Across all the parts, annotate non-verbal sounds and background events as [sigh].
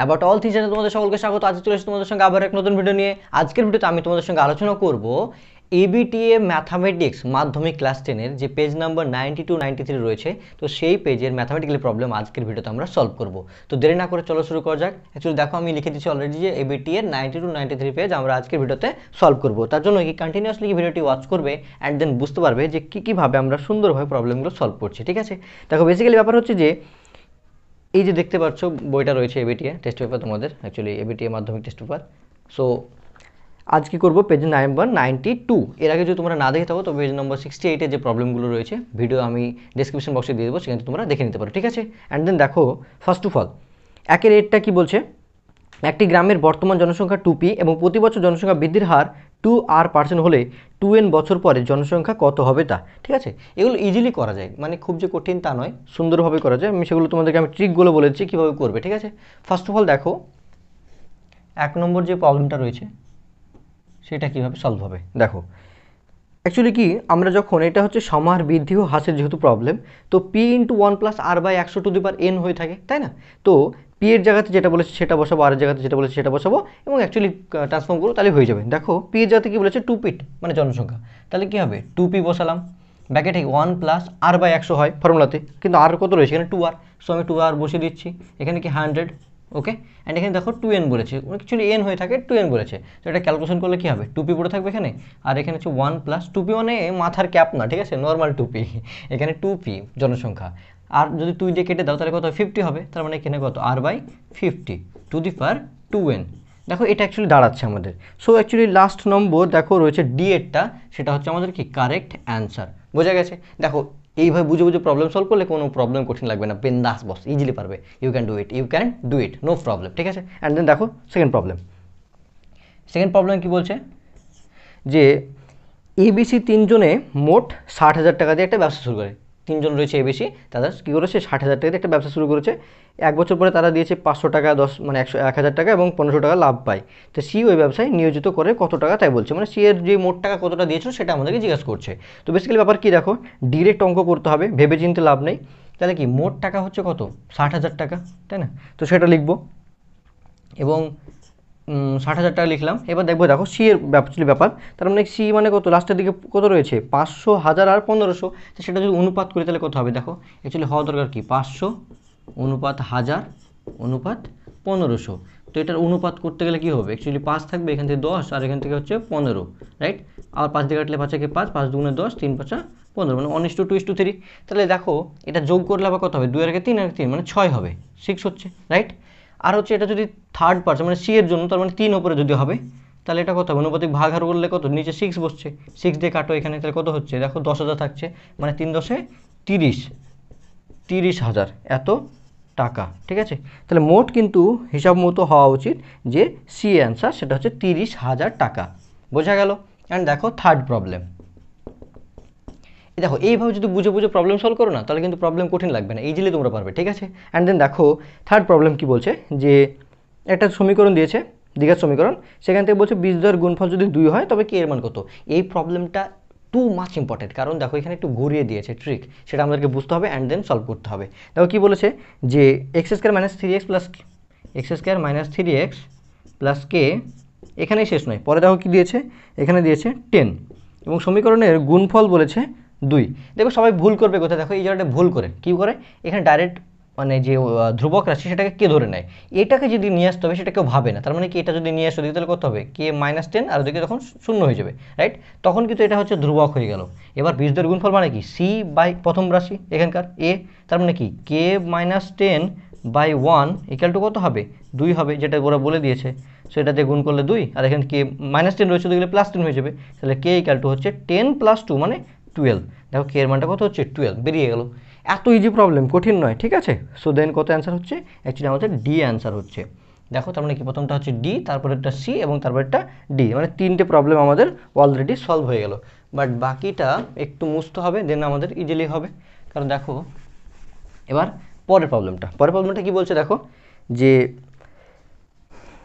about all thing তোমাদের সকলকে স্বাগত আজকে চলে এসে তোমাদের সঙ্গে আবার এক নতুন ভিডিও নিয়ে আজকের ভিডিওতে আমি তোমাদের সঙ্গে আলোচনা করব এবিটিএ ম্যাথামেটিক্স মাধ্যমিক ক্লাস টেনের যে page number ninety two ninety three রয়েছে তো সেই পেজের ম্যাথামেটিক্যাল প্রবলেম আজকের ভিডিওতে আমরা সলভ করব তো দেরি না করে চলো শুরু করা যাক অ্যাকচুয়ালি দেখো আমি লিখে দিচ্ছি অলরেডি যে এবিটি এর ninety two ninety three page আমরা আজকের ভিডিওতে সলভ করব তার জন্য কি কন্টিনিউসলি কি ভিডিওটি ওয়াচ করবে অ্যান্ড দেন বুঝতে পারবে যে কী কীভাবে আমরা সুন্দরভাবে প্রবলেমগুলো সলভ করছি ঠিক আছে দেখো বেসিক্যালি ব্যাপার হচ্ছে যে এই যে দেখতে পাচ্ছ বইটা রয়েছে এবিটিএ টেস্ট পেপার তোমাদের actually ABTA Madhyamik test paper so আজ কি করবো পেজ নাম্বার নাইনটি টু এর আগে যদি তোমরা না দেখে থাকো তো পেজ নম্বর সিক্সটি এইটে যে প্রবলেমগুলো রয়েছে ভিডিও আমি ডিসক্রিপশন বক্সে দিয়ে দেবো সেখানে তোমরা দেখে নিতে পারো ঠিক আছে অ্যান্ড দেন দেখো ফার্স্ট অফ অল একের রেটটা কি বলছে একটি গ্রামের বর্তমান জনসংখ্যা টুপি এবং প্রতি বছর জনসংখ্যা বৃদ্ধির হার টু আর পার্সেন্ট হলে টু এন বছর পরে জনসংখ্যা কত হবে তা ঠিক আছে এগুলো ইজিলি করা যায় মানে খুব যে কঠিন তা নয় সুন্দরভাবে করা যায় আমি সেগুলো তোমাদেরকে আমি ট্রিকগুলো বলেছি কীভাবে করবে ঠিক আছে ফার্স্ট অফ অল দেখো এক নম্বর যে প্রবলেমটা রয়েছে সেটা কীভাবে সলভ হবে দেখো অ্যাকচুয়ালি কি আমরা যখন এটা হচ্ছে সমার বৃদ্ধি ও হ্রাসের যেহেতু প্রবলেম তো P into one plus R by একশো টু দিবার এন হয়ে থাকে তাই না তো পি এর জায়গাতে যেটা বলেছে সেটা বসাবো আর জায়গাতে যেটা বলেছে সেটা বসাবো এবং অ্যাকচুয়ালি ট্রান্সফর্ম করবো তাহলে হয়ে যাবে দেখো পি এর জায়গাতে কী বলেছে টু পিট মানে জনসংখ্যা তাহলে কী হবে টু পি বসালাম bracket one plus R by একশো হয় ফর্মুলাতে কিন্তু আর কত রয়েছে এখানে টু আর সো আমি টু আর বসিয়ে দিচ্ছি এখানে কি হান্ড্রেড ওকে অ্যান্ড এখানে দেখো টু এন বলেছে অ্যাকচুয়ালি মানে এন হয়ে থাকে টু এন বলেছে তো এটা ক্যালকুলেশন করলে কী হবে টুপি পড়ে থাকবে এখানে আর এখানে হচ্ছে ওয়ান প্লাস টুপি মানে মাথার ক্যাপ না ঠিক আছে নর্মাল টুপি এখানে টুপি জনসংখ্যা আর যদি তুই দিয়ে কেটে দাও তাহলে কত ফিফটি হবে তার মানে এখানে কত R by fifty to the power two N দেখো এটা অ্যাকচুয়ালি দাঁড়াচ্ছে আমাদের সো অ্যাকচুয়ালি লাস্ট নম্বর দেখো রয়েছে ডি এরটা সেটা হচ্ছে আমাদের কি কারেক্ট অ্যান্সার বোঝা গেছে দেখো এইভাবে বুঝে বুঝে প্রবলেম সলভ করলে কোনো প্রবলেম কঠিন লাগবে না দাস বস ইজিলি পারবে you can do it you can do it no problem ঠিক আছে অ্যান্ড দেন দেখো সেকেন্ড প্রবলেম সেকেন্ড প্রবলেম কি বলছে যে এবিসি তিনজনে মোট ষাট হাজার টাকা দিয়ে একটা ব্যবসা শুরু করে তিনজন রয়েছে এবিসি তারা কী করেছে ষাট হাজার টাকাতে একটা ব্যবসা শুরু করেছে এক বছর পরে তারা দিয়েছে পাঁচশো টাকা দশ মানে একশো এক হাজার টাকা এবং পনেরোশো টাকা লাভ পায় তো সি ওই ব্যবসায় নিয়োজিত করে কত টাকা তাই বলছে মানে সি এর যে মোট টাকা কতটা দিয়েছিল সেটা আমাদেরকে জিজ্ঞাসা করছে তো বেসিক্যালি ব্যাপার কী দেখো ডিরেক্ট অঙ্ক করতে হবে ভেবে চিনতে লাভ নেই তাহলে কি মোট টাকা হচ্ছে কত ষাট হাজার টাকা তাই না তো সেটা লিখবো এবং ষাট হাজার টাকা লিখলাম এবার দেখবো দেখো সি এর ব্যাপার ব্যাপার তার মানে সি মানে কত লাস্টের দিকে কত রয়েছে পাঁচশো হাজার আর পনেরোশো সেটা যদি অনুপাত করি তাহলে কত হবে দেখো অ্যাকচুয়ালি হওয়া দরকার কি পাঁচশো অনুপাত হাজার অনুপাত পনেরোশো তো এটার অনুপাত করতে গেলে কী হবে অ্যাকচুয়ালি পাঁচ থাকবে এখান থেকে দশ আর এখান থেকে হচ্ছে পনেরো রাইট আর পাঁচ দিকে কাটলে পাঁচাকে পাঁচ পাঁচ দুগুণে দশ তিন পাঁচা পনেরো মানে one two two is two three তাহলে দেখো এটা যোগ করলে আবার কত হবে দুই আর তিন আর তিন মানে ছয় হবে সিক্স হচ্ছে রাইট আর হচ্ছে এটা যদি থার্ড পার্সন মানে সি এর জন্য তার মানে তিন ওপরে যদি হবে তাহলে এটা কত হবে অনুপাতিক ভাগ হার করলে কত নিচে সিক্স বসছে সিক্স দিয়ে কাটো এখানে তাহলে কত হচ্ছে দেখো দশ হাজার থাকছে মানে তিন দশে তিরিশ তিরিশ হাজার এত টাকা ঠিক আছে তাহলে মোট কিন্তু হিসাব মতো হওয়া উচিত যে সি অ্যান্সার সেটা হচ্ছে তিরিশ হাজার টাকা বোঝা গেল অ্যান্ড দেখো থার্ড প্রবলেম দেখো এইভাবে যদি বুঝে বুঝে প্রবলেম সলভ করো না তাহলে কিন্তু প্রবলেম কঠিন লাগবে না ইজিলি তোমরা পারবে ঠিক আছে অ্যান্ড দেন দেখো থার্ড প্রবলেম কি বলছে যে একটা সমীকরণ দিয়েছে দীঘার সমীকরণ সেখান থেকে বলছে বীজ দর গুণফল যদি দুই হয় তবে কে এর মান কত এই প্রবলেমটা টু মাচ ইম্পর্টেন্ট কারণ দেখো এখানে একটু ঘুরিয়ে দিয়েছে ট্রিক সেটা আমাদেরকে বুঝতে হবে অ্যান্ড দেন সলভ করতে হবে দেখো কী বলেছে যে x square minus three X plus X square minus three X plus K এখানেই শেষ নয় পরে দেখো কী দিয়েছে এখানে দিয়েছে টেন এবং সমীকরণের গুণফল বলেছে দুই দেখো সবাই ভুল করবে কোথায় দেখো এই জায়গাটা ভুল করে কী করে এখানে ডাইরেক্ট মানে যে ধ্রুবক রাশি সেটাকে কে ধরে নেয় এটাকে যদি নিয়ে আসতে হবে সেটা কেউ ভাবে না তার মানে কি এটা যদি নিয়ে আসতে তাহলে কত হবে কে মাইনাস টেন আর ওদিকে তখন শূন্য হয়ে যাবে রাইট তখন কিন্তু এটা হচ্ছে ধ্রুবক হয়ে গেল এবার বীজদের গুণফল মানে কি সি বাই প্রথম রাশি এখানকার এ তার মানে কি K minus ten by one equal to কত হবে দুই হবে যেটা ওরা বলে দিয়েছে সো দিয়ে গুণ করলে দুই আর এখানে কে মাইনাস টেন রয়েছে দেখলে প্লাস টেন হয়ে যাবে তাহলে কে ইকাল টু হচ্ছে টেন প্লাস টু মানে টুয়েলভ দেখো কে এর মানটা কত হচ্ছে টুয়েলভ বেরিয়ে গেল এত ইজি প্রবলেম কঠিন নয় ঠিক আছে সো দেন কত অ্যান্সার হচ্ছে অ্যাকচুয়ালি আমাদের ডি অ্যান্সার হচ্ছে দেখো তার মানে কি প্রথমটা হচ্ছে ডি তারপরে একটা সি এবং তারপরে একটা ডি মানে তিনটে প্রবলেম আমাদের অলরেডি সলভ হয়ে গেল বাট বাকিটা একটু মুছতে হবে দেন আমাদের ইজিলি হবে কারণ দেখো এবার পরের প্রবলেমটা পরের প্রবলেমটা কি বলছে দেখো যে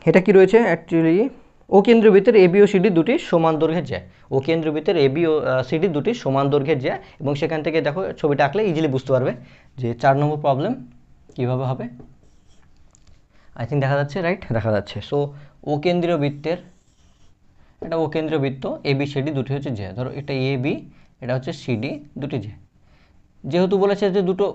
এটা কি রয়েছে অ্যাকচুয়ালি ও কেন্দ্রবৃত্তের এবিও সিডি দুটি সমান দৈর্ঘ্যের যায় ও কেন্দ্রবৃত্তের এবিও সিডি দুটি সমান দৈর্ঘ্যের যায় এবং সেখান থেকে দেখো ছবিটা আঁকলে ইজিলি বুঝতে পারবে যে চার নম্বর প্রবলেম কীভাবে হবে আই থিঙ্ক দেখা যাচ্ছে রাইট দেখা যাচ্ছে সো ও কেন্দ্রীয় বৃত্তের এটা ও কেন্দ্রীয় বৃত্ত বি সিডি দুটি হচ্ছে যে ধরো এটা এ বি এটা হচ্ছে সিডি দুটি জে যেহেতু বলেছে যে দুটো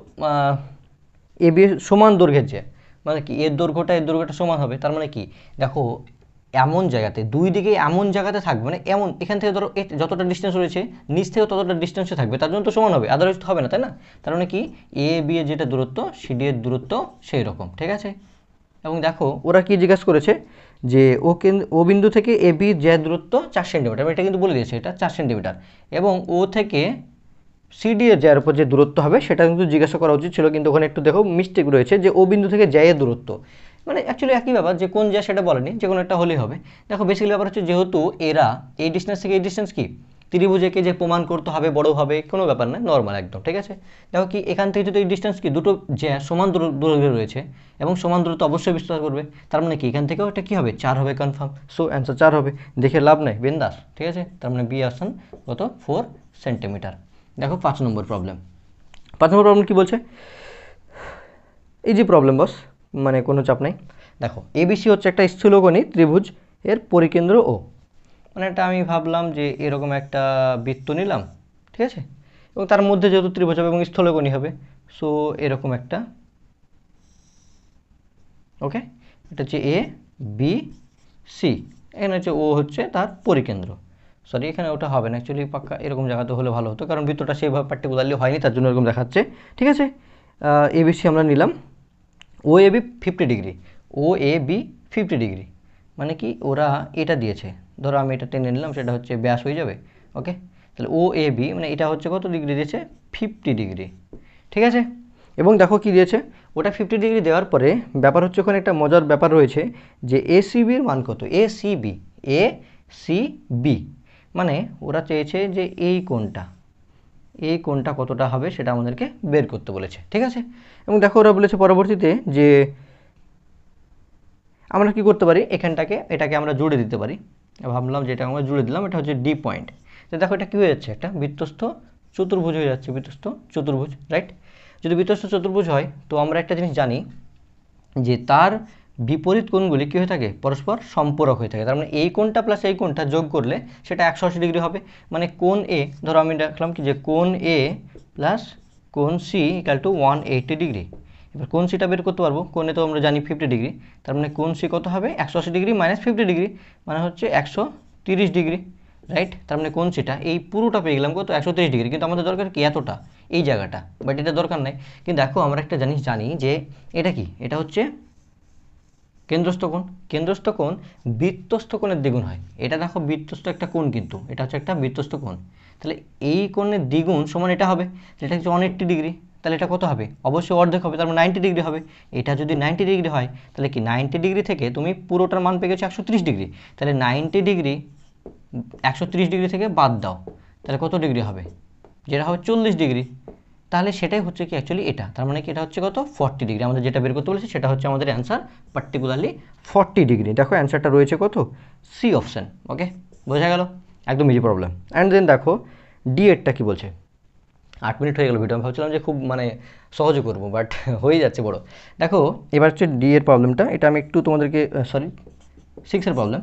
এ বি সমান দৈর্ঘ্যের যে মানে কি এর দৈর্ঘ্যটা এর দৈর্ঘ্যটা সমান হবে তার মানে কি দেখো এমন জায়গাতে দুই দিকে এমন জায়গাতে থাকবে মানে এমন এখান থেকে ধরো যতটা ডিস্টেন্স রয়েছে নিচ থেকে ততটা ডিস্টেন্সে থাকবে তার জন্য তো সমান হবে আদারওয়াইজ হবে না তাই না তার মানে কি এ বি এর যেটা দূরত্ব ডি এর দূরত্ব সেই রকম ঠিক আছে এবং দেখো ওরা কি জিজ্ঞাসা করেছে যে ও কেন্দ্র ও বিন্দু থেকে এ বি যে দূরত্ব চার সেন্টিমিটার এটা কিন্তু বলে দিয়েছে এটা চার সেন্টিমিটার এবং ও থেকে সিডি এর জায়ের উপর যে দূরত্ব হবে সেটা কিন্তু জিজ্ঞাসা করা উচিত ছিল কিন্তু ওখানে একটু দেখো মিস্টেক রয়েছে যে ও বিন্দু থেকে জায়ের দূরত্ব মানে অ্যাকচুয়ালি একই ব্যাপার যে কোন যা সেটা বলেনি যে কোনো একটা হলেই হবে দেখো বেসিক্যালি ব্যাপার হচ্ছে যেহেতু এরা এই ডিস্টেন্স থেকে এই ডিস্টেন্স কি ত্রিভুজেকে যে প্রমাণ করতে হবে বড় হবে কোনো ব্যাপার না নর্মাল একদম ঠিক আছে দেখো কি এখান থেকে যদি এই ডিস্টেন্স কি দুটো যে সমান দূর দূরত্বে রয়েছে এবং সমান দূরত্ব অবশ্যই বিস্তার করবে তার মানে কি এখান থেকেও এটা কী হবে চার হবে কনফার্ম সো অ্যান্সার চার হবে দেখে লাভ নেই বিন্দাস ঠিক আছে তার মানে বি আসছেন কত ফোর সেন্টিমিটার দেখো পাঁচ নম্বর প্রবলেম পাঁচ নম্বর প্রবলেম কী বলছে এই যে প্রবলেম বস মানে কোনো চাপ নাই দেখো এবিসি হচ্ছে একটা স্থূলকণী ত্রিভুজ এর পরিকেন্দ্র ও মানে এটা আমি ভাবলাম যে এরকম একটা বৃত্ত নিলাম ঠিক আছে এবং তার মধ্যে যেহেতু ত্রিভুজ হবে এবং স্থলকণী হবে সো এরকম একটা ওকে এটা হচ্ছে এ বি সি এখানে হচ্ছে ও হচ্ছে তার পরিকেন্দ্র সরি এখানে ওটা হবে না অ্যাকচুয়ালি পাক্কা এরকম জায়গাতে হলে ভালো হতো কারণ বৃত্তটা সেইভাবে পার্টিকুলারলি হয়নি তার জন্য এরকম দেখাচ্ছে ঠিক আছে এবিসি আমরা নিলাম O A B fifty degree O A B fifty degree মানে কি ওরা এটা দিয়েছে ধরো আমি এটা টেনে নিলাম সেটা হচ্ছে ব্যাস হয়ে যাবে ওকে তাহলে ও এ বি মানে এটা হচ্ছে কত ডিগ্রি দিয়েছে ফিফটি ডিগ্রি ঠিক আছে এবং দেখো কি দিয়েছে ওটা ফিফটি ডিগ্রি দেওয়ার পরে ব্যাপার হচ্ছে ওখানে একটা মজার ব্যাপার রয়েছে যে এ সিবির মান কত A CB A C B মানে ওরা চেয়েছে যে এই কোনটা এ কোনটা কতটা হবে সেটা আমাদেরকে বের করতে বলেছে ঠিক আছে এবং দেখো ওরা বলেছে পরবর্তীতে যে আমরা কি করতে পারি এখানটাকে এটাকে আমরা জুড়ে দিতে পারি ভাবলাম যে এটা আমরা জুড়ে দিলাম এটা হচ্ছে ডি পয়েন্ট তো দেখো এটা কী হয়ে যাচ্ছে একটা বৃত্তস্থ চতুর্ভুজ হয়ে যাচ্ছে বৃত্তস্থ চতুর্ভুজ রাইট যদি বৃত্তস্থ চতুর্ভুজ হয় তো আমরা একটা জিনিস জানি যে তার বিপরীত কোণগুলি কী হয়ে থাকে পরস্পর সম্পূরক হয়ে থাকে তার মানে এই কোণটা প্লাস এই কোণটা যোগ করলে সেটা একশো আশি ডিগ্রি হবে মানে কোন এ ধরো আমি দেখলাম কি যে কোন এ প্লাস কোন C equal to one eighty degree এবার কোন সিটা বের করতে পারবো কোনে তো আমরা জানি ফিফটি ডিগ্রি তার মানে কোন সি কত হবে একশো আশি ডিগ্রি মাইনাস ফিফটি ডিগ্রি মানে হচ্ছে একশো তিরিশ ডিগ্রি রাইট তার মানে কোন সিটা এই পুরোটা পেয়ে গেলাম কত একশো তিরিশ ডিগ্রি কিন্তু আমাদের দরকার কি এতটা এই জায়গাটা বাট এটা দরকার নাই কিন্তু দেখো আমরা একটা জিনিস জানি যে এটা কি এটা হচ্ছে কেন্দ্রস্থ কোণ কেন্দ্রস্থ কোণ বৃত্তস্থ কোণের দ্বিগুণ হয় এটা দেখো বৃত্তস্থ একটা কোণ কিন্তু এটা হচ্ছে একটা বৃত্তস্থ কোণ তাহলে এই কোণের দ্বিগুণ সমান এটা হবে এটা হচ্ছে অনেকটি ডিগ্রি তাহলে এটা কত হবে অবশ্যই অর্ধেক হবে তার মানে নাইনটি ডিগ্রি হবে এটা যদি নাইনটি ডিগ্রি হয় তাহলে কি নাইনটি ডিগ্রি থেকে তুমি পুরোটার মান পেয়ে গেছো একশো ডিগ্রি তাহলে নাইনটি ডিগ্রি একশো ডিগ্রি থেকে বাদ দাও তাহলে কত ডিগ্রি হবে যেটা হবে চল্লিশ ডিগ্রি তাহলে সেটাই হচ্ছে কি অ্যাকচুয়ালি এটা তার মানে কি এটা হচ্ছে কত ফর্টি ডিগ্রি আমাদের যেটা বের করতে বলেছে সেটা হচ্ছে আমাদের অ্যান্সার পার্টিকুলারলি ফর্টি ডিগ্রি দেখো অ্যান্সারটা রয়েছে কত সি অপশান ওকে বোঝা গেল একদম ইজি প্রবলেম অ্যান্ড দেন দেখো ডি এডটা কী বলছে আট মিনিট হয়ে গেল ভিডিও আমি ভাবছিলাম যে খুব মানে সহজ করবো বাট [laughs] হয়ে যাচ্ছে বড় দেখো এবার হচ্ছে ডি এর প্রবলেমটা এটা আমি একটু তোমাদেরকে সরি সিক্সের প্রবলেম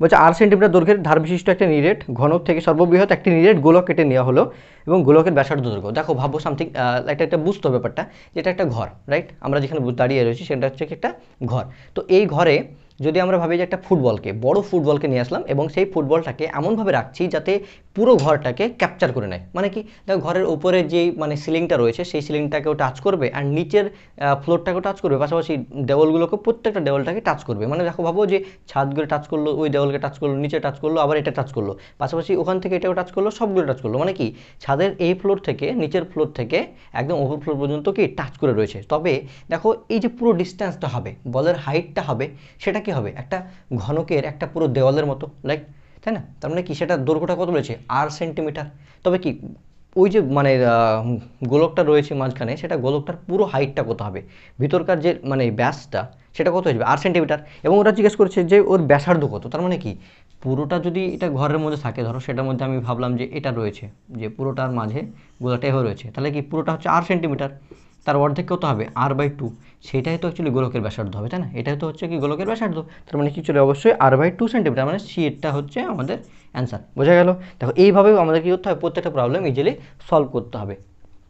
বলছে আট সেন্টিমিটার দৈর্ঘ্যের ধার বিশিষ্ট একটা নিরেট ঘনক থেকে সর্ববৃহৎ একটি নিরেট গোলক কেটে নেওয়া হলো এবং গোলকের ব্যাসার্ধ দৈর্ঘ্য দেখো ভাবো সামথিং একটা একটা বুঝতে ব্যাপারটা যেটা একটা ঘর রাইট আমরা যেখানে দাঁড়িয়ে রয়েছি সেটা হচ্ছে একটা ঘর তো এই ঘরে যদি আমরা ভাবি যে একটা ফুটবলকে বড় ফুটবলকে নিয়ে আসলাম এবং সেই ফুটবলটাকে এমনভাবে রাখছি যাতে পুরো ঘরটাকে ক্যাপচার করে নেয় মানে কি দেখো ঘরের উপরে যে মানে সিলিংটা রয়েছে সেই সিলিংটাকেও টাচ করবে আর নিচের ফ্লোরটাকেও টাচ করবে পাশাপাশি দেওয়ালগুলোকে প্রত্যেকটা দেওয়ালটাকে টাচ করবে মানে দেখো ভাবো যে ছাদগুলো টাচ করলো ওই দেওয়ালকে টাচ করলো নিচে টাচ করলো আবার এটা টাচ করলো পাশাপাশি ওখান থেকে এটাও টাচ করলো সবগুলো টাচ করলো মানে কি ছাদের এই ফ্লোর থেকে নিচের ফ্লোর থেকে একদম ওপর ফ্লোর পর্যন্ত কি টাচ করে রয়েছে তবে দেখো এই যে পুরো ডিস্ট্যান্সটা হবে বলের হাইটটা হবে সেটা কি হবে একটা ঘনকের একটা পুরো দেওয়ালের মতো লাইক তাই না তার মানে কি সেটা দৈর্ঘ্যটা কত রয়েছে আর সেন্টিমিটার তবে কি ওই যে মানে গোলকটা রয়েছে মাঝখানে সেটা গোলকটার পুরো হাইটটা কত হবে ভিতরকার যে মানে ব্যাসটা সেটা কত হয়ে যাবে সেন্টিমিটার এবং ওরা জিজ্ঞেস করছে যে ওর ব্যাসার্ধ কত তার মানে কি পুরোটা যদি এটা ঘরের মধ্যে থাকে ধরো সেটার মধ্যে আমি ভাবলাম যে এটা রয়েছে যে পুরোটার মাঝে গোলাটাই হয়ে রয়েছে তাহলে কি পুরোটা হচ্ছে আর সেন্টিমিটার তার অর্ধেক কত হবে আর বাই টু সেটাই তো অ্যাকচুয়ালি গোলকের ব্যাসার্ধ হবে তাই না এটাই তো হচ্ছে কি গোলকের ব্যাসার্ধ তার মানে কি চলে অবশ্যই আর বাই টু সেন্টিমিটার মানে সিটটা হচ্ছে আমাদের অ্যান্সার বোঝা গেল দেখো এইভাবেও আমাদের কী করতে হবে প্রত্যেকটা প্রবলেম ইজিলি সলভ করতে হবে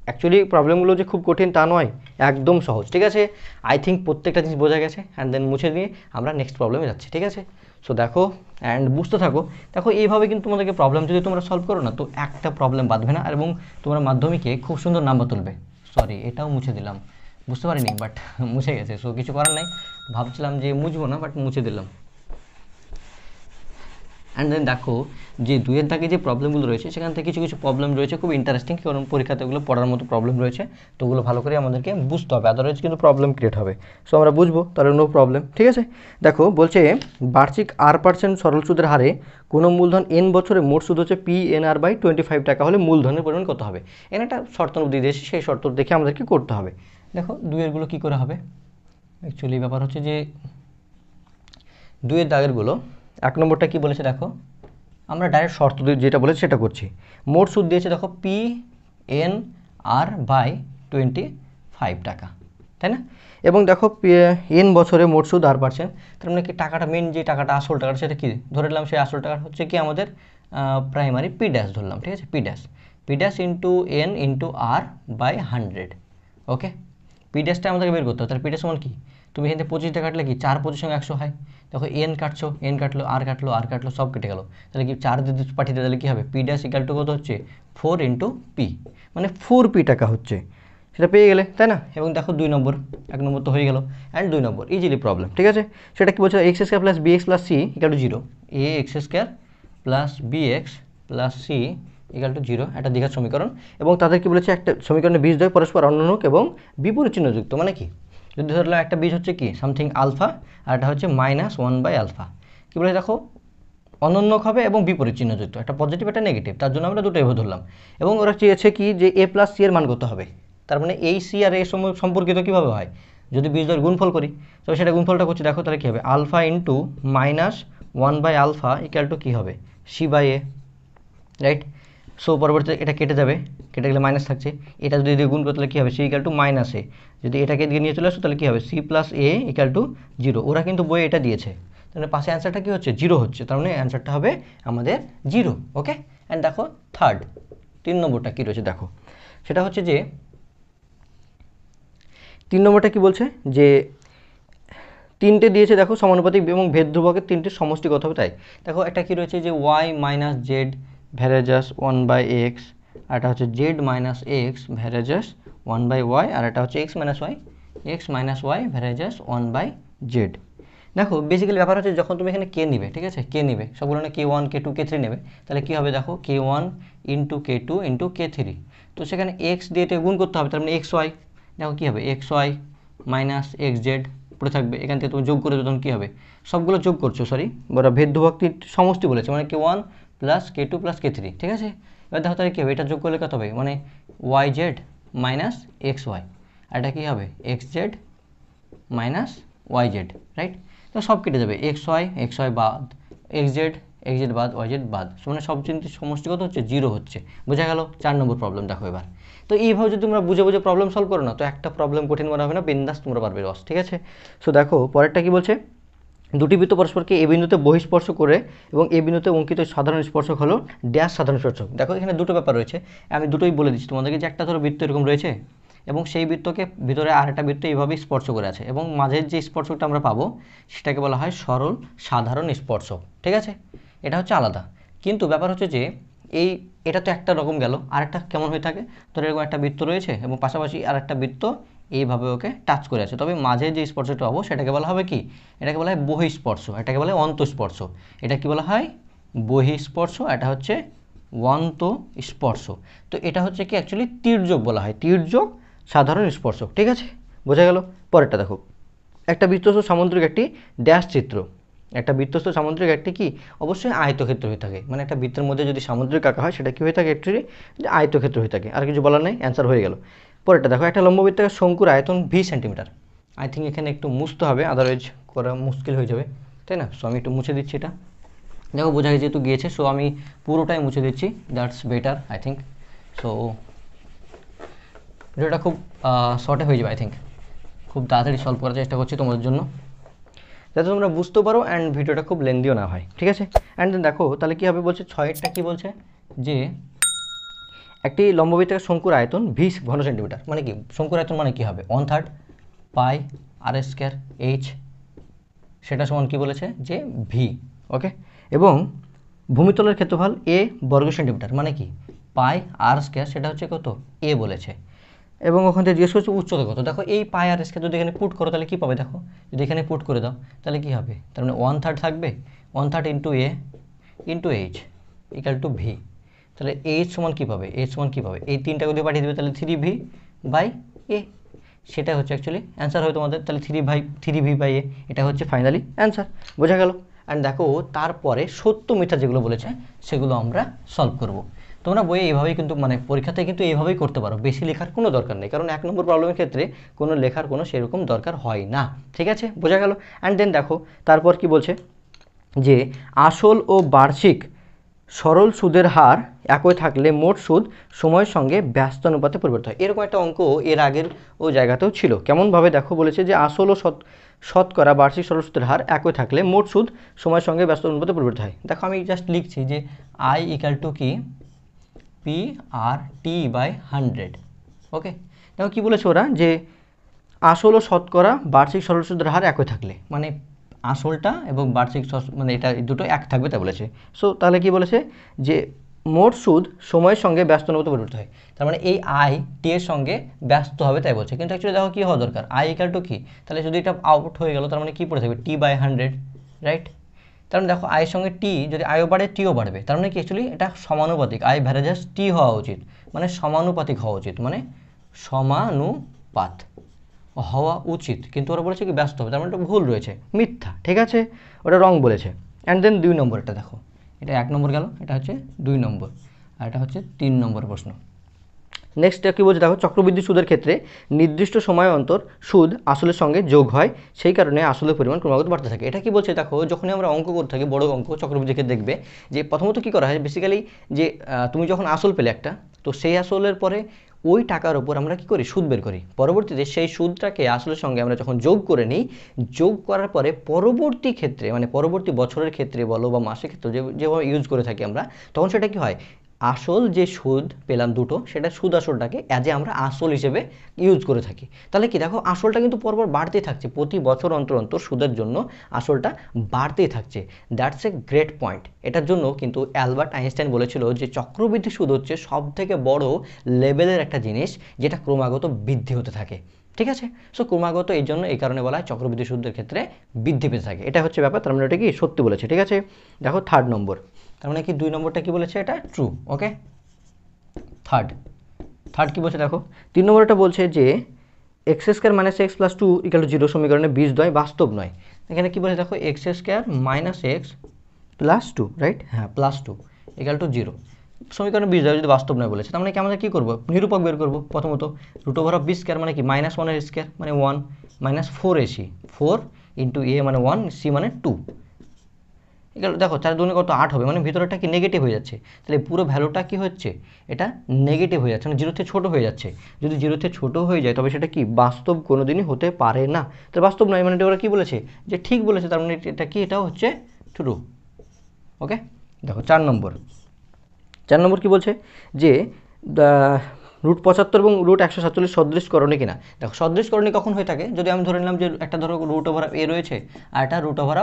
অ্যাকচুয়ালি প্রবলেমগুলো যে খুব কঠিন তা নয় একদম সহজ ঠিক আছে আই থিঙ্ক প্রত্যেকটা জিনিস বোঝা গেছে অ্যান্ড দেন মুছে দিয়ে আমরা নেক্সট প্রবলেমে যাচ্ছি ঠিক আছে সো দেখো অ্যান্ড বুঝতে থাকো দেখো এইভাবে কিন্তু তোমাদেরকে প্রবলেম যদি তোমরা সলভ করো না তো একটা প্রবলেম বাঁধবে না এবং তোমরা মাধ্যমিকে খুব সুন্দর নাম্বার তুলবে সরি এটাও মুছে দিলাম বুঝতে পারিনি বাট মুছে গেছে সো কিছু করার নাই ভাবছিলাম যে মুছবো না বাট মুছে দিলাম অ্যান্ড দেন দেখো যে দুয়ের দাগে যে প্রবলেমগুলো রয়েছে সেখান থেকে কিছু কিছু প্রবলেম রয়েছে খুব ইন্টারেস্টিং কারণ পরীক্ষাতে ওগুলো পড়ার মতো প্রবলেম রয়েছে তো ওগুলো ভালো করে আমাদেরকে বুঝতে হবে আদারওয়াইজ কিন্তু প্রবলেম ক্রিয়েট হবে সো আমরা বুঝবো তাহলে নো প্রবলেম ঠিক আছে দেখো বলছে বার্ষিক আর পার্সেন্ট সরল সুদের হারে কোনো মূলধন এন বছরে মোট সুদ হচ্ছে P N R by twenty five টাকা হলে মূলধনের পরিমাণ কত হবে এন একটা শর্ত দিয়ে দিয়েছে সেই শর্ত দেখে আমাদেরকে করতে হবে দেখো দুয়েরগুলো কী করে হবে অ্যাকচুয়ালি ব্যাপার হচ্ছে যে দুয়ের দাগেরগুলো এক নম্বরটা কি বলেছে দেখো আমরা ডাইরেক্ট শর্ত যেটা বলেছে সেটা করছি মোট সুদ দিয়েছে দেখো P N R by twenty five টাকা তাই না এবং দেখো এন বছরে মোট সুদ আর পার্সেন্ট তার মানে কি টাকাটা মেন যে টাকাটা আসল টাকাটা সেটা কী ধরে নিলাম সেই আসল টাকাটা হচ্ছে কি আমাদের প্রাইমারি পি ড্যাশ ধরলাম ঠিক আছে P dash P dash into N into R by hundred okay P ড্যাশটা আমাদেরকে বের করতে হবে তাহলে পি ড্যাশ সমান কী তুমি এখান থেকে পঁচিশ টাকা কাটলে কি চার পঁচিশ সঙ্গে একশো হয় দেখো এন কাটছো এন কাটলো আর কাটলো আর কাটলো সব কেটে গেলো তাহলে কি চার যদি পাঠিয়ে দেয় তাহলে কী হবে পি ড্যাশ ইকাল টু কত হচ্ছে ফোর ইন্টু পি মানে ফোর পি টাকা হচ্ছে সেটা পেয়ে গেলে তাই না এবং দেখো দুই নম্বর এক নম্বর তো হয়ে গেল অ্যান্ড দুই নম্বর ইজিলি প্রবলেম ঠিক আছে সেটা কি বলছে X square plus B X plus C equal to zero A X square plus B X plus C equal to zero একটা দীঘার সমীকরণ এবং তাদের কি বলেছে একটা সমীকরণে বিষ দ্বয় পরস্পর অন্যনুক এবং বিপরীত চিহ্নযুক্ত মানে কি যদি ধরে নাও একটা বীজ হচ্ছে কি সামথিং আলফা আর এটা হচ্ছে মাইনাস ওয়ান বাই আলফা কী বলে দেখো অনন্যক হবে এবং বিপরীত চিহ্নযুক্ত একটা পজিটিভ একটা নেগেটিভ তার জন্য আমরা দুটো এভাবে ধরলাম এবং ওরা চেয়েছে কি যে এ প্লাস সি এর মান করতে হবে তার মানে এই সি আর এ সম্পর্কিত কীভাবে হয় যদি বীজ ধর গুণফল করি তবে সেটা গুণফলটা করছি দেখো তাহলে কী হবে alpha into minus one by alpha equal to কী হবে C by A right so পরবর্তীতে এটা কেটে যাবে কেটে গেলে মাইনাস থাকছে এটা যদি দিয়ে গুণ করো তাহলে কী হবে সি ইকাল টু মাইনাসে যদি এটাকে দিয়ে নিয়ে চলে আসো তাহলে কী হবে C plus A equal to zero ওরা কিন্তু বইয়ে এটা দিয়েছে তাহলে পাশে অ্যান্সারটা কী হচ্ছে জিরো হচ্ছে তার মানে অ্যান্সারটা হবে আমাদের জিরো ওকে অ্যান্ড দেখো থার্ড তিন নম্বরটা কী রয়েছে দেখো সেটা হচ্ছে যে তিন নম্বরটা কী বলছে যে তিনটে দিয়েছে দেখো সমানুপাতিক এবং ভেদ ধ্রুবকের তিনটে সমষ্টি হবে তাই দেখো একটা কী রয়েছে যে ওয়াই মাইনাস জেড ভ্যারেজাস ওয়ান বাই এক্স আর এটা হচ্ছে জেড মাইনাস এক্স ভ্যারেজাস ওয়ান বাই ওয়াই আর এটা হচ্ছে X minus Y X minus Y ভ্যারেজাস ওয়ান বাই জেড দেখো বেসিক্যালি ব্যাপার হচ্ছে যখন তুমি এখানে কে নিবে ঠিক আছে কে নিবে সবগুলো না K one K two K three নেবে তাহলে কী হবে দেখো K one into K two into K three তো সেখানে এক্স দিয়ে এটা গুণ করতে হবে তার মানে এক্স ওয়াই দেখো কী হবে x y minus x z পড়ে থাকবে এখান থেকে তুমি যোগ করে তখন কী হবে সবগুলো যোগ করছো সরি বরা ভেদ্যভক্তির সমষ্টি বলেছে মানে k one plus k two plus k three ঠিক আছে এবার দেখো তাহলে কী হবে এটা যোগ করলে কত হবে মানে y z minus x y এটা কী হবে x z minus y z right তো সব কেটে যাবে এক্স ওয়াই এক্স ওয়াই বাদ এক্স জেড এক্স জেড বাদ ওয়াই জেড বাদ মানে সব জিনিস সমষ্টি কত হচ্ছে জিরো হচ্ছে বোঝা গেল চার নম্বর প্রবলেম দেখো এবার তো এইভাবে যদি তোমরা বুঝে বুঝে প্রবলেম সলভ করো না তো একটা প্রবলেম কঠিন মনে হবে না বিন্দাস তোমরা পারবে রস ঠিক আছে সো দেখো পরেরটা কী বলছে দুটি বৃত্ত পরস্পরকে এ বিন্দুতে বহিস্পর্শ করে এবং এ বিন্দুতে অঙ্কিত সাধারণ স্পর্শক হলো ড্যাশ সাধারণ স্পর্শক দেখো এখানে দুটো ব্যাপার রয়েছে আমি দুটোই বলে দিচ্ছি তোমাদেরকে যে একটা ধরো বৃত্ত এরকম রয়েছে এবং সেই বৃত্তকে ভিতরে আরেকটা বৃত্ত এইভাবে স্পর্শ করে আছে এবং মাঝের যে স্পর্শকটা আমরা পাবো সেটাকে বলা হয় সরল সাধারণ স্পর্শক ঠিক আছে এটা হচ্ছে আলাদা কিন্তু ব্যাপার হচ্ছে যে এই এটা তো একটা রকম গেল আরেকটা কেমন হয়ে থাকে ধরো এরকম একটা বৃত্ত রয়েছে এবং পাশাপাশি আরেকটা বৃত্ত এইভাবে ওকে টাচ করে আছে তবে মাঝে যে স্পর্শটা হবো সেটাকে বলা হবে কি এটাকে বলা হয় বহিঃস্পর্শ এটাকে বলা হয় অন্তঃস্পর্শ এটা কি বলা হয় বহিঃস্পর্শ এটা হচ্ছে অন্ত স্পর্শ তো এটা হচ্ছে কি অ্যাকচুয়ালি তীর্যক বলা হয় তীর্যক সাধারণ স্পর্শ ঠিক আছে বোঝা গেল পরেরটা দেখো একটা বৃত্তস্থ সামুদ্রিক একটি ড্যাশ চিত্র একটা বৃত্তস্থ সামুদ্রিক একটি কি অবশ্যই আয়তক্ষেত্র হয়ে থাকে মানে একটা বৃত্তের মধ্যে যদি সামুদ্রিক আঁকা হয় সেটা কি হয়ে থাকে একটি যে আয়তক্ষেত্র হয়ে থাকে আর কিছু বলার নেই অ্যান্সার হয়ে গেল পরেরটা দেখো একটা লম্ববৃত্তাকার শঙ্কুর আয়তন ভি সেন্টিমিটার আই থিঙ্ক এখানে একটু মুছতে হবে আদারওয়াইজ করা মুশকিল হয়ে যাবে তাই না সো আমি একটু মুছে দিচ্ছি এটা দেখো বোঝা যেহেতু গিয়েছে সো আমি পুরোটাই মুছে দিচ্ছি that's better I think so ভিডিওটা খুব শর্টে হয়ে যাবে আই থিঙ্ক খুব তাড়াতাড়ি সলভ করার চেষ্টা করছি তোমাদের জন্য যাতে তোমরা বুঝতে পারো অ্যান্ড ভিডিওটা খুব লেন্দিও না হয় ঠিক আছে অ্যান্ড দেখো তাহলে কী হবে বলছে ছয়েরটা কী বলছে যে একটি লম্ববৃত্তের শঙ্কুর আয়তন বিশ ঘন সেন্টিমিটার মানে কি শঙ্কুর আয়তন মানে কি হবে one third pi r square h সেটা সমান কি বলেছে যে ভি ওকে এবং ভূমিতলের ক্ষেত্রফল এ বর্গ সেন্টিমিটার মানে কি পাই আর স্কোয়ার সেটা হচ্ছে কত এ বলেছে এবং ওখান থেকে জিজ্ঞেস করছে উচ্চতা কত দেখো এই পাই আর স্কোয়ার যদি এখানে পুট করো তাহলে কী পাবে দেখো যদি এখানে পুট করে দাও তাহলে কী হবে তার মানে ওয়ান থার্ড থাকবে one third into a into h equal to v তাহলে এইচ সমান কী পাবে এইচ সমান কী পাবে এই তিনটা যদি পাঠিয়ে দেবে তাহলে থ্রি ভি বাই এ সেটা হচ্ছে অ্যাকচুয়ালি অ্যান্সার হয় তোমাদের তাহলে থ্রি ভাই থ্রি ভি বাই এ এটা হচ্ছে ফাইনালি অ্যান্সার বোঝা গেল অ্যান্ড দেখো তারপরে সত্য মিথ্যা যেগুলো বলেছে সেগুলো আমরা সলভ করব তোমরা বইয়ে এইভাবেই কিন্তু মানে পরীক্ষাতে কিন্তু এইভাবেই করতে পারো বেশি লেখার কোনো দরকার নেই কারণ এক নম্বর প্রবলেমের ক্ষেত্রে কোনো লেখার কোনো সেরকম দরকার হয় না ঠিক আছে বোঝা গেল অ্যান্ড দেন দেখো তারপর কি বলছে যে আসল ও বার্ষিক সরল সুদের হার একই থাকলে মোট সুদ সময়ের সঙ্গে ব্যস্ত অনুপাতে পরিবর্তন হয় এরকম একটা অঙ্ক এর আগের ও জায়গাতেও ছিল কেমনভাবে দেখো বলেছে যে আসল ও সৎ শতকরা বার্ষিক সরল সুদের হার একই থাকলে মোট সুদ সময়ের সঙ্গে ব্যস্ত অনুপাতে পরিবর্তন হয় দেখো আমি জাস্ট লিখছি যে আই ইকাল টু কি p r t by hundred okay দেখো কী বলেছে ওরা যে আসল ও শতকরা বার্ষিক সরল সুদের হার একই থাকলে মানে আসলটা এবং বার্ষিক মানে এটা দুটো এক থাকবে তা বলেছে সো তাহলে কি বলেছে যে মোট সুদ সময়ের সঙ্গে ব্যস্ত নবতে পরিবর্তিত হয় তার মানে এই আই টি এর সঙ্গে ব্যস্ত হবে তাই বলছে কিন্তু অ্যাকচুয়ালি দেখো কী হওয়া দরকার আই ইকাল টু কী তাহলে যদি এটা আউট হয়ে গেল তার মানে কী পড়ে থাকবে টি বাই হান্ড্রেড রাইট তার মানে দেখো আয়ের সঙ্গে টি যদি আয়ও বাড়ে টিও বাড়বে তার মানে কি অ্যাকচুয়ালি এটা সমানুপাতিক আই ভ্যারেজাস টি হওয়া উচিত মানে সমানুপাতিক হওয়া উচিত মানে সমানুপাত হওয়া উচিত কিন্তু ওরা বলেছে কি ব্যস্ত হবে তার মানে ভুল রয়েছে মিথ্যা ঠিক আছে ওটা রং বলেছে অ্যান্ড দেন দুই নম্বরটা দেখো এটা এক নম্বর গেল এটা হচ্ছে দুই নম্বর আর এটা হচ্ছে তিন নম্বর প্রশ্ন নেক্সট কী বলছে দেখো চক্রবৃদ্ধি সুদের ক্ষেত্রে নির্দিষ্ট সময় অন্তর সুদ আসলের সঙ্গে যোগ হয় সেই কারণে আসলের পরিমাণ ক্রমাগত বাড়তে থাকে এটা কি বলছে দেখো যখনই আমরা অঙ্ক করতে থাকি বড় অঙ্ক চক্রবৃদ্ধিকে দেখবে যে প্রথমত কী করা হয় বেসিক্যালি যে তুমি যখন আসল পেলে একটা তো সেই আসলের পরে ওই টাকার উপর আমরা কি করি সুদ বের করি পরবর্তীতে সেই সুদটাকে আসলের সঙ্গে আমরা যখন যোগ করে নিই যোগ করার পরে পরবর্তী ক্ষেত্রে মানে পরবর্তী বছরের ক্ষেত্রে বলো বা মাসের ক্ষেত্রে যেভাবে ইউজ করে থাকি আমরা তখন সেটা কি হয় আসল যে সুদ পেলাম দুটো সেটা সুদ আসলটাকে অ্যাজ এ আমরা আসল হিসেবে ইউজ করে থাকি তাহলে কি দেখো আসলটা কিন্তু পরপর বাড়তেই থাকছে প্রতি বছর অন্তর অন্তর সুদের জন্য আসলটা বাড়তেই থাকছে দ্যাটস এ গ্রেট পয়েন্ট এটার জন্য কিন্তু অ্যালবার্ট আইনস্টাইন বলেছিল যে চক্রবৃদ্ধি সুদ হচ্ছে সব থেকে বড় লেভেলের একটা জিনিস যেটা ক্রমাগত বৃদ্ধি হতে থাকে ঠিক আছে সো ক্রমাগত এই জন্য এই কারণে বলা হয় চক্রবৃদ্ধি সুদের ক্ষেত্রে বৃদ্ধি পেতে থাকে এটা হচ্ছে ব্যাপার তার মানে এটা কি সত্যি বলেছে ঠিক আছে দেখো থার্ড নম্বর তার মানে কি দুই নম্বরটা কি বলেছে এটা ট্রু ওকে থার্ড থার্ড কি বলছে দেখো তিন নম্বরটা বলছে যে x square minus x plus two equal to zero সমীকরণে বীজ নয় বাস্তব নয় এখানে কি বলছে দেখো x square minus x plus two right হ্যাঁ plus two equal to zero সমীকরণে বীজ যদি বাস্তব নয় বলেছে তার মানে কি আমাদের কী করবো নিরূপক বের করবো প্রথমত root over of b square মানে কি মাইনাস ওয়ানের স্কোয়ার মানে one minus four ac four into a মানে ওয়ান সি মানে টু এগুলো দেখো চার দুগুণে কত আট হবে মানে ভিতরেটা কি নেগেটিভ হয়ে যাচ্ছে তাহলে পুরো ভ্যালুটা কি হচ্ছে এটা নেগেটিভ হয়ে যাচ্ছে মানে জিরোতে ছোটো হয়ে যাচ্ছে যদি জিরোতে ছোটো হয়ে যায় তবে সেটা কি বাস্তব কোনো দিনই হতে পারে না তাহলে বাস্তব নয় মানে ওরা কী বলেছে যে ঠিক বলেছে তার মানে এটা কি এটা হচ্ছে ট্রু ওকে দেখো চার নম্বর চার নম্বর কি বলছে যে রুট পঁচাত্তর এবং রুট একশো সাতচল্লিশ সদৃশ করণে কিনা দেখো সদৃশ করণে কখন হয়ে থাকে যদি আমি ধরে নিলাম যে একটা ধরো রুট ওভার এ রয়েছে আর একটা রুট ওভার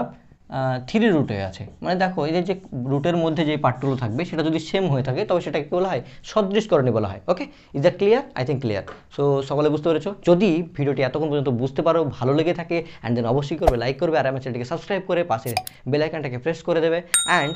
থ্রি রুটে আছে মানে দেখো এই যে রুটের মধ্যে যে পার্টগুলো থাকবে সেটা যদি সেম হয়ে থাকে তবে সেটাকে বলা হয় সদৃশকরণে বলা হয় okay is that clear I think clear so সকলে বুঝতে পেরেছো যদি ভিডিওটি এতক্ষণ পর্যন্ত বুঝতে পারো ভালো লেগে থাকে অ্যান্ড দেন অবশ্যই করবে লাইক করবে আর আমার চ্যানেলটিকে সাবস্ক্রাইব করে পাশে বেলাইকানটাকে প্রেস করে দেবে অ্যান্ড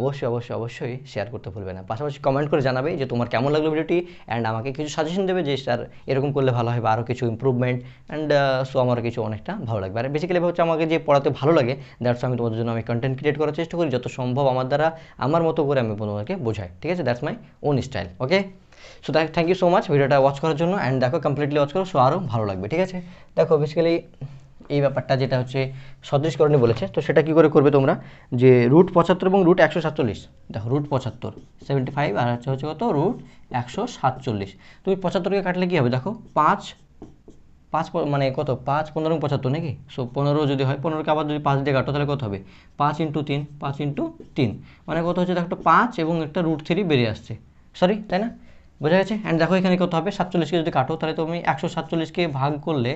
অবশ্যই অবশ্যই অবশ্যই শেয়ার করতে ভুলবে না পাশাপাশি কমেন্ট করে জানাবে যে তোমার কেমন লাগলো ভিডিওটি অ্যান্ড আমাকে কিছু সাজেশন দেবে যে স্যার এরকম করলে ভালো হবে আরও কিছু ইম্প্রুভমেন্ট অ্যান্ড সো আমার কিছু অনেকটা ভালো লাগবে আর বেসিক্যালি হচ্ছে আমাকে যে পড়াতে ভালো লাগে দ্যাটস আমি তোমাদের জন্য আমি কন্টেন্ট ক্রিয়েট করার চেষ্টা করি যত সম্ভব আমার দ্বারা আমার মতো করে আমি তোমাদেরকে বোঝাই ঠিক আছে that's my own style okay so thank you so much ভিডিওটা ওয়াচ করার জন্য অ্যান্ড দেখো কমপ্লিটলি ওয়াচ করো সো আরও ভালো লাগবে ঠিক আছে দেখো বেসিক্যালি এই ব্যাপারটা যেটা হচ্ছে সদৃশকরণে বলেছে তো সেটা কি করে করবে তোমরা যে রুট পঁচাত্তর এবং রুট একশো সাতচল্লিশ দেখো রুট পঁচাত্তর সেভেন্টি ফাইভ আর হচ্ছে হচ্ছে কত রুট একশো সাতচল্লিশ তুমি পঁচাত্তরকে কাটলে কী হবে দেখো পাঁচ পাঁচ মানে কত পাঁচ পনেরো পঁচাত্তর নাকি সো পনেরো যদি হয় পনেরোকে আবার যদি পাঁচ দিয়ে কাটো তাহলে কত হবে পাঁচ ইন্টু তিন পাঁচ ইন্টু তিন মানে কত হচ্ছে দেখো পাঁচ এবং একটা রুট থ্রি বেরিয়ে আসছে সরি তাই না বোঝা গেছে অ্যান্ড দেখো এখানে কত হবে সাতচল্লিশকে যদি কাটো তাহলে তুমি একশো সাতচল্লিশকে ভাগ করলে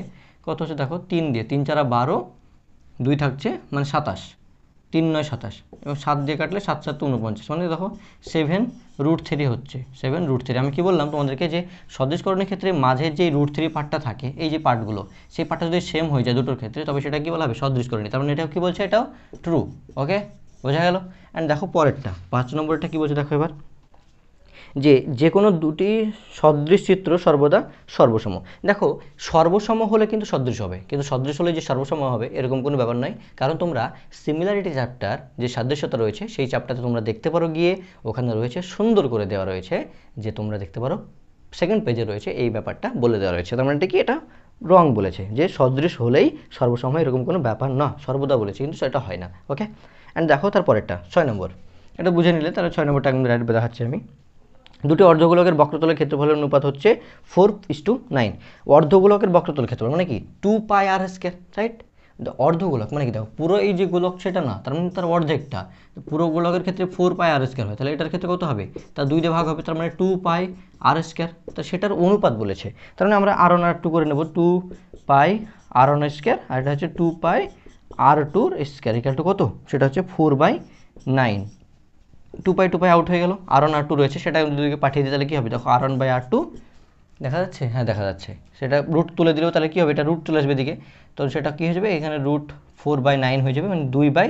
কত হচ্ছে দেখো তিন দিয়ে তিন চারা বারো দুই থাকছে মানে সাতাশ তিন নয় সাতাশ এবং সাত দিয়ে কাটলে সাত সাত উনপঞ্চাশ মানে দেখো সেভেন রুট থ্রি হচ্ছে সেভেন রুট থ্রি আমি কি বললাম তোমাদেরকে যে স্বদেশকরণের ক্ষেত্রে মাঝে যে রুট থ্রি পার্টটা থাকে এই যে পার্টগুলো সেই পার্টটা যদি সেম হয়ে যায় দুটোর ক্ষেত্রে তবে সেটা কী বলা হবে সদৃশকরণী তার মানে এটাও কী বলছে এটাও ট্রু ওকে বোঝা গেল অ্যান্ড দেখো পরেরটা পাঁচ নম্বরটা কী বলছে দেখো এবার যে যে কোনো দুটি সদৃশ চিত্র সর্বদা সর্বসম দেখো সর্বসম হলে কিন্তু সদৃশ হবে কিন্তু সদৃশ হলে যে সর্বসম হবে এরকম কোনো ব্যাপার নয় কারণ তোমরা সিমিলারিটি চ্যাপ্টার যে সাদৃশ্যতা রয়েছে সেই চ্যাপ্টারে তোমরা দেখতে পারো গিয়ে ওখানে রয়েছে সুন্দর করে দেওয়া রয়েছে যে তোমরা দেখতে পারো সেকেন্ড পেজে রয়েছে এই ব্যাপারটা বলে দেওয়া রয়েছে তার মানে কি এটা রং বলেছে যে সদৃশ হলেই সর্বসময় এরকম কোনো ব্যাপার না সর্বদা বলেছে কিন্তু সেটা হয় না ওকে অ্যান্ড দেখো তারপরেরটা ছয় নম্বর এটা বুঝে নিলে তাহলে ছয় নম্বরটা একদম রাইট দেখাচ্ছি আমি দুটি অর্ধগোলকের বক্রতলের ক্ষেত্রফলের অনুপাত হচ্ছে ফোর ইস টু নাইন অর্ধগোলকের বক্রতল ক্ষেত্রফল মানে কি two pi r square right অর্ধগোলক মানে কি দেখো পুরো এই যে গোলক সেটা না তার মানে তার অর্ধেকটা পুরো গোলকের ক্ষেত্রে ফোর পাই আর স্কোয়ার হয় তাহলে এটার ক্ষেত্রে কত হবে তার দুই দিয়ে ভাগ হবে তার মানে টু পাই আর স্কোয়ার তা সেটার অনুপাত বলেছে তার মানে আমরা আর ওয়ান আর টু করে নেব two pi r one square r এটা হচ্ছে টু পাই আর টুর স্কোয়ার ইকাল টু কত সেটা হচ্ছে four by nine two by two pi out হয়ে গেল আর ওয়ান আর টু রয়েছে সেটা দুদিকে পাঠিয়ে দিই তাহলে কী হবে দেখো r one by r two দেখা যাচ্ছে হ্যাঁ দেখা যাচ্ছে সেটা রুট তুলে দিলেও তাহলে কী হবে এটা রুট চলে আসবে দিকে তো সেটা কী হয়ে যাবে এখানে রুট ফোর বাই নাইন হয়ে যাবে মানে দুই বাই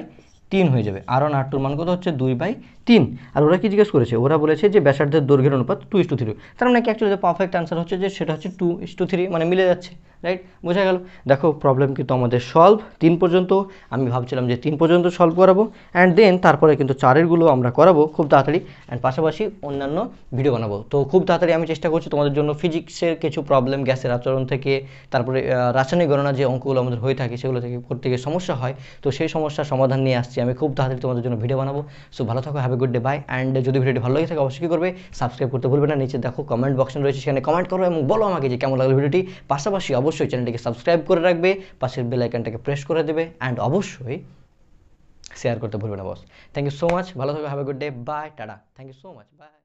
তিন হয়ে যাবে আর ওয়ান আর টুর মান কত হচ্ছে দুই বাই তিন আর ওরা কি জিজ্ঞেস করেছে ওরা বলেছে যে ব্যাসার্ধের দৈর্ঘ্যের অনুপাত টু ইস টু থ্রি তার মানে কি অ্যাকচুয়ালি পারফেক্ট আনসার হচ্ছে যে সেটা হচ্ছে টু ইস টু থ্রি মানে মিলে যাচ্ছে রাইট বোঝা গেল দেখো প্রবলেম কিন্তু আমাদের সলভ তিন পর্যন্ত আমি ভাবছিলাম যে তিন পর্যন্ত সলভ করাবো অ্যান্ড দেন তারপরে কিন্তু চারেরগুলো আমরা করাবো খুব তাড়াতাড়ি অ্যান্ড পাশাপাশি অন্যান্য ভিডিও বানাবো তো খুব তাড়াতাড়ি আমি চেষ্টা করছি তোমাদের জন্য ফিজিক্সের কিছু প্রবলেম গ্যাসের আচরণ থেকে তারপরে রাসায়নিক গণনা যে অঙ্কগুলো আমাদের হয়ে থাকে সেগুলো থেকে করতে গিয়ে সমস্যা হয় তো সেই সমস্যার সমাধান নিয়ে আসছি আমি খুব তাড়াতাড়ি তোমাদের জন্য ভিডিও বানাবো সো ভালো থাকো have a good day bye and যদি ভিডিওটি ভালো লাগে থাকে অবশ্যই কী করবে সাবস্ক্রাইব করতে ভুলবে না নিচে দেখো কমেন্ট বক্স রয়েছে সেখানে কমেন্ট করো এবং বলো আমাকে যে কেমন লাগলো ভিডিওটি পাশাপাশি অবশ্যই চ্যানেলটিকে সাবস্ক্রাইব করে রাখবে পাশের বেল আইকনটাকে প্রেস করে দেবে অ্যান্ড অবশ্যই শেয়ার করতে ভুলবে না boss thank you so much ভালো থাকবে have a good day bye tata thank you so much by